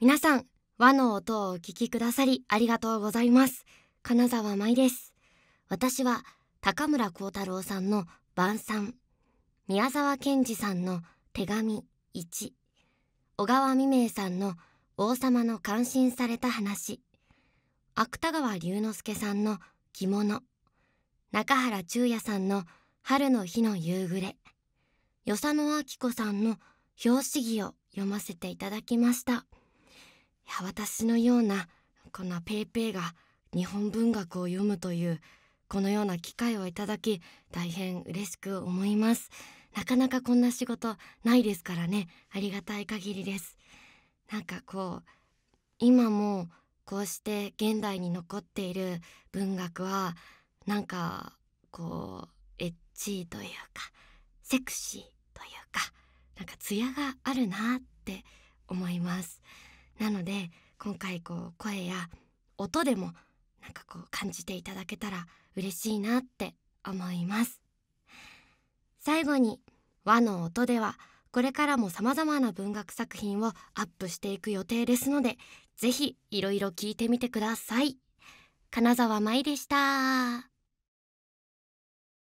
皆さん和の音をお聞きくださりありがとうございます金沢舞です私は高村光太郎さんの晩餐宮沢賢治さんの手紙1小川未明さんの王様の感心された話芥川龍之介さんの着物中原中也さんの春の日の夕暮れ与謝野明子さんの表紙を読ませていただきましたや私のようなこんなペイペイが日本文学を読むというこのような機会をいただき大変嬉しく思いますなかなかこんな仕事ないですからねありがたい限りですなんかこう今もこうして現代に残っている文学はなんかこうエッチというかセクシーというかなんか艶があるなって思いますなので今回こう声や音でもなんかこう感じていただけたら嬉しいなって思います最後に和の音ではこれからも様々な文学作品をアップしていく予定ですのでぜひいろいろ聞いてみてください金沢舞でした